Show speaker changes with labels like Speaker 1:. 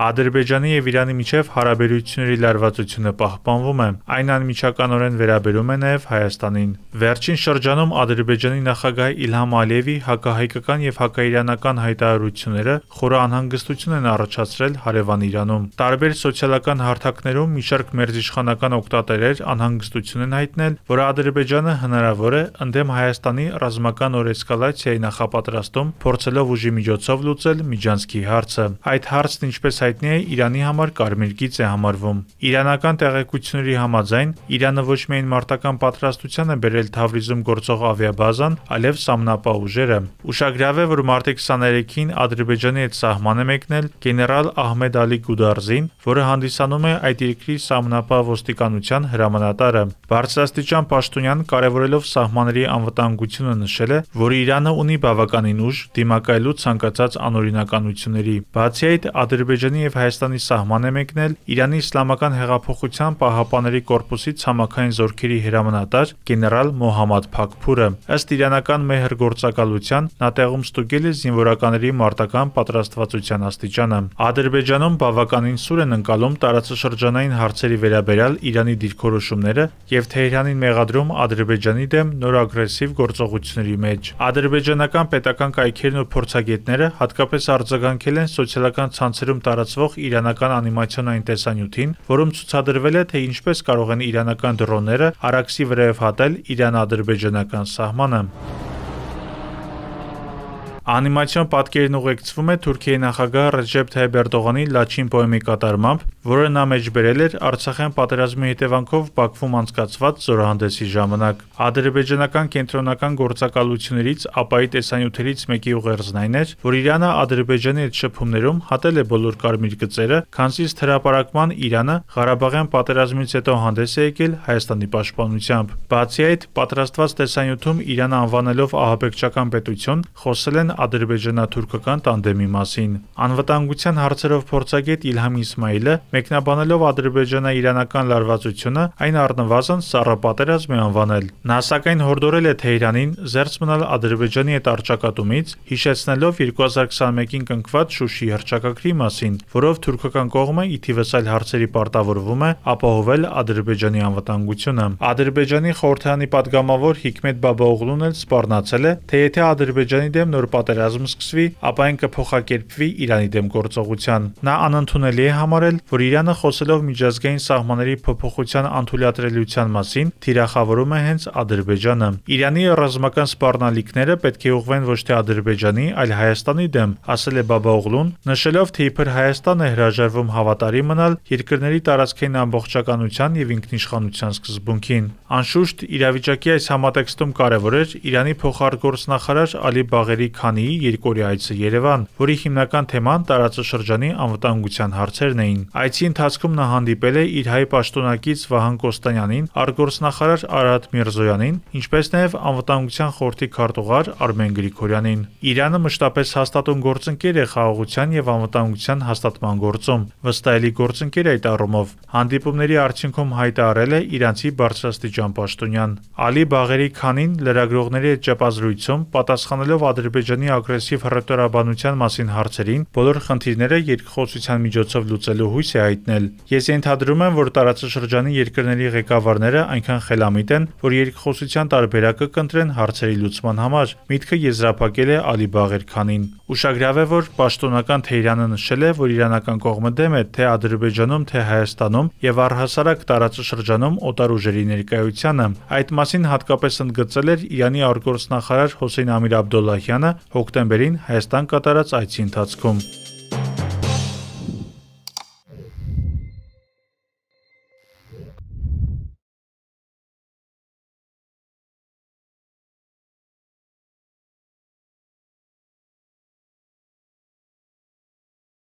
Speaker 1: Ադրբեջանի եւ Իրանի միջև հարաբերությունների լարվածությունը պահպանվում է։ Այն անմիջականորեն վերաբերում է նաեւ Հայաստանին։ Վերջին շրջանում Ադրբեջանի նախագահ Իլհամ Ալիևի հակահայկական եւ հակաիրանական հայտարարությունները խորաանհանգստություն են առաջացրել հարևան Իրանում։ Տարբեր սոցիալական հարթակներում մի շարք մերձիշխանական օկտատերեր անհանգստություն են հայտնել, որ Ադրբեջանը հնարավոր է ընդդեմ Հայաստանի ռազմական օրեսկալացիայի նախապատրաստում փորձելով ուժի միջոցով լուծել Միջանցքի հարցը։ Այդ հարցն ինչպես հայտնի է Իրանի համար կարմիր գիծ է համարվում։ Իրանական տեղեկությունների համաձայն Իրանը ոչ միայն մարտական պատրաստության է բերել Թավրիզում գործող ավիաբազան, այլև սամնապահուժերը։ Ուշագրավ է, որ մարտի 23-ին Ադրբեջանի հետ սահման է մեկնել գեներալ Ահմեդ Ալի Գուդարզին, որը հանդիսանում է այդ երկրի սամնապահ ոստիկանության հրամանատարը։ Բարձրաստիճան Պաշտոնյան կարևորելով սահմանների անվտանգությունը նշել է, որ Իրանը ունի բավականին ուժ դիմակայելու ցանկացած անօրինականությունների։ Բացի այդ, Ադրբեջանի Ադրբեջանի եւ Հայաստանի սահման է մեկնել Իրանի իսլամական հեղափոխության պահապանների կորպուսի ցամաքային զորքերի հրամանատար գեներալ Մոհամադ Փակփուրը։ Ըստ իրանական մեհր գործակալության նա տեղում ստուգել է զինվորականների մարտական պատրաստվածության աստիճանը։ Ադրբեջանում բավականին սուր են ընկալում տարածաշրջանային հարցերի վերաբերյալ Իրանի դիրքորոշումները եւ Թեհրանին մեղադրում Ադրբեջանի դեմ նոր ագրեսիվ գործողությունների մեջ։ Ադրբեջանական պետական կայքերն ու փորձագետները հատկապես արձագանքել են սոցիալական ցանցերում տարած տարածվող իրանական անիմացիոնային տեսանյութին, որում ցուցադրվել է, թե ինչպես կարող են իրանական դրոները Արաքսի վրայով հատել Իրան-ադրբեջանական սահմանը։ Անիմացիոն պատկերն ուղեկցվում է Թուրքիայի նախագահ Ռեջեփ Թայիպ Էրդողանի Լաչին պոեմի կատարմամբ, որը նա մեջբերել էր Արցախյան պատերազմի հետևանքով Բաքվում անցկացված զորահանդեսի ժամանակ։ Ադրբեջանական կենտրոնական գործակալություններից ԱՊԱ-ի տեսանյութերից մեկի ուղերձն այն էր, որ Իրանը Ադրբեջանի հետ շփումներում հատել է բոլոր կարմիր գծերը, քանզից հրաապարակման Իրանը Ղարաբաղյան պատերազմից հետո հանդես է եկել Հայաստանի պաշտպանությամբ։ Բացի այդ, պատրաստված տեսանյութում Իրանը անվանելով ահաբեկչական պետություն, խոսել են ադրբեջանա-թուրքական տանդեմի մասին։ Անվտանգության հարցերով փորձագետ Իլհամ Իսմայելը Մեկնաբանելով ադրբեջանա-իրանական լարվածությունը, այն առնվազն սառապատերազմ է անվանել։ Նա սակայն հորդորել է Թեհրանին զերծ մնալ Ադրբեջանի այդ առճակատումից, հիշեցնելով 2021-ին կնքված Շուշի հռչակագրի մասին, որով թուրքական կողմը ի թիվս այլ հարցերի պարտավորվում է ապահովել Ադրբեջանի անվտանգությունը։ Ադրբեջանի խորհրդանի падգամավոր Հիկմետ Բաբաօղլուն էլ սպառնացել է, թե եթե Ադրբեջանի դեմ նոր պատերազմ սկսվի, ապա այն կփոխակերպվի Իրանի դեմ գործողության։ Նա անընդունելի է համարել, որ Գորիրյանը խոսելով միջազգային սահմանների փոփոխության անթույլատրելիության մասին, թիրախավորում է հենց Ադրբեջանը։ Իրանի ռազմական սպառնալիքները պետք է ուղղվեն ոչ թե Ադրբեջանի, այլ Հայաստանի դեմ, ասել է Բաբաօղլուն, նշելով, թե իբր Հայաստանը հրաժարվում հավատարի մնալ երկրների տարածքային ամբողջականության եւ ինքնիշխանության սկզբունքին։ Անշուշտ, իրավիճակի այս համատեքստում կարևոր էր Իրանի փոխարտգործնախարար Ալի Բաղերի Քանիի երկօրյա այցը Երևան, որի հիմնական թեման տարածաշրջանի անվտանգության հարցերն էին։ Այդ Մայիսի ընթացքում նա հանդիպել է իր հայ պաշտոնակից Վահան Կոստանյանին, արտգործնախարար Արադ Միրզոյանին, ինչպես նաև անվտանգության խորհրդի քարտուղար Արմեն Գրիգորյանին։ Իրանը մշտապես հաստատուն գործընկեր է խաղաղության եւ անվտանգության հաստատման գործում, վստահելի գործընկեր այդ առումով։ Հանդիպումների արդյունքում հայտարարել է Իրանցի բարձրաստիճան պաշտոնյան Ալի Բաղերի Քանին լրագրողների հետ ճապազրույցում պատասխանելով Ադրբեջանի ագրեսիվ հռետորաբանության մասին հարցերին, բոլոր խնդիրները երկխոսության միջոցով լուծելու հույս է հայտնել։ Ես ենթադրում եմ, որ տարածաշրջանի երկրների ղեկավարները այնքան խելամիտ են, որ երկխոսության տարբերակը կընտրեն հարցերի լուծման համար։ Միտքը եզրափակել է Ալի Բաղերքանին։ Ուշագրավ է, որ պաշտոնական Թեհրանը նշել է, որ իրանական կողմը դեմ է թե Ադրբեջանում, թե Հայաստանում եւ առհասարակ տարածաշրջանում օտար ուժերի ներկայությանը։ Այդ մասին հատկապես ընդգծել էր Իրանի արտգործնախարար Հոսեյն Ամիր Աբդոլլահյանը հոկտեմբերին Հայաստան կատարած այցի ընթացքում։